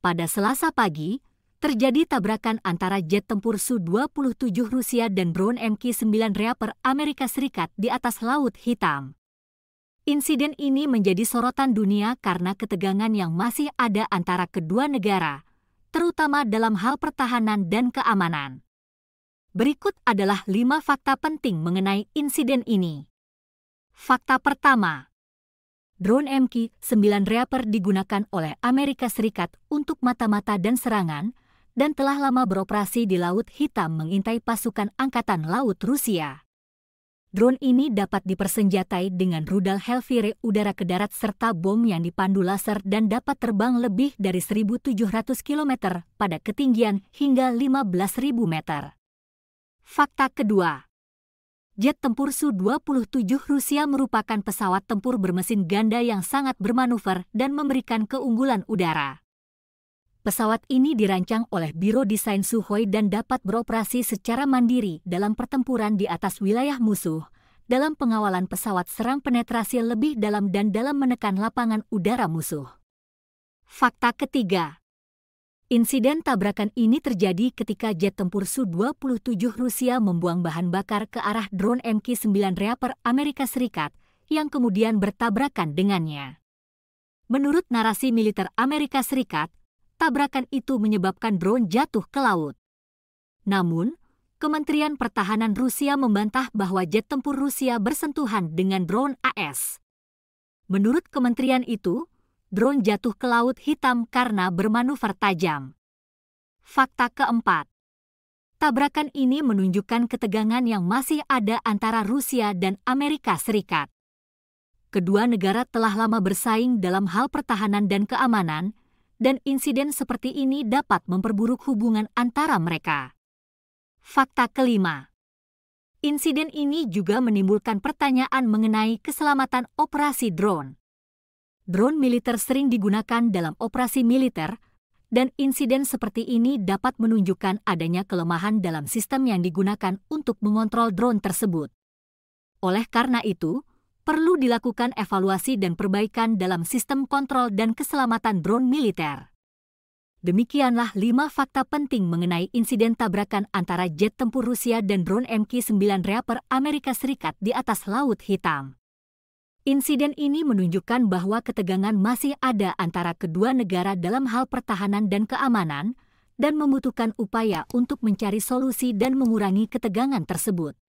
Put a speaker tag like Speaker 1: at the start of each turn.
Speaker 1: pada Selasa pagi, terjadi tabrakan antara jet tempur Su-27 Rusia dan drone MQ-9 Reaper Amerika Serikat di atas Laut Hitam. Insiden ini menjadi sorotan dunia karena ketegangan yang masih ada antara kedua negara, terutama dalam hal pertahanan dan keamanan. Berikut adalah lima fakta penting mengenai insiden ini. Fakta pertama, drone MQ-9 Reaper digunakan oleh Amerika Serikat untuk mata-mata dan serangan, dan telah lama beroperasi di Laut Hitam mengintai pasukan Angkatan Laut Rusia. Drone ini dapat dipersenjatai dengan rudal Hellfire udara ke darat serta bom yang dipandu laser dan dapat terbang lebih dari 1.700 km pada ketinggian hingga 15.000 meter. Fakta kedua, Jet tempur Su-27 Rusia merupakan pesawat tempur bermesin ganda yang sangat bermanuver dan memberikan keunggulan udara. Pesawat ini dirancang oleh Biro Desain Suhoi dan dapat beroperasi secara mandiri dalam pertempuran di atas wilayah musuh, dalam pengawalan pesawat serang penetrasi lebih dalam dan dalam menekan lapangan udara musuh. Fakta ketiga, Insiden tabrakan ini terjadi ketika jet tempur Su-27 Rusia membuang bahan bakar ke arah drone MQ-9 Reaper Amerika Serikat yang kemudian bertabrakan dengannya. Menurut narasi militer Amerika Serikat, tabrakan itu menyebabkan drone jatuh ke laut. Namun, Kementerian Pertahanan Rusia membantah bahwa jet tempur Rusia bersentuhan dengan drone AS. Menurut kementerian itu, drone jatuh ke Laut Hitam karena bermanuver tajam. Fakta keempat. Tabrakan ini menunjukkan ketegangan yang masih ada antara Rusia dan Amerika Serikat. Kedua negara telah lama bersaing dalam hal pertahanan dan keamanan, dan insiden seperti ini dapat memperburuk hubungan antara mereka. Fakta kelima. Insiden ini juga menimbulkan pertanyaan mengenai keselamatan operasi drone drone militer sering digunakan dalam operasi militer, dan insiden seperti ini dapat menunjukkan adanya kelemahan dalam sistem yang digunakan untuk mengontrol drone tersebut. Oleh karena itu, perlu dilakukan evaluasi dan perbaikan dalam sistem kontrol dan keselamatan drone militer. Demikianlah lima fakta penting mengenai insiden tabrakan antara jet tempur Rusia dan drone MQ-9 Reaper Amerika Serikat di atas Laut Hitam. Insiden ini menunjukkan bahwa ketegangan masih ada antara kedua negara dalam hal pertahanan dan keamanan, dan membutuhkan upaya untuk mencari solusi dan mengurangi ketegangan tersebut.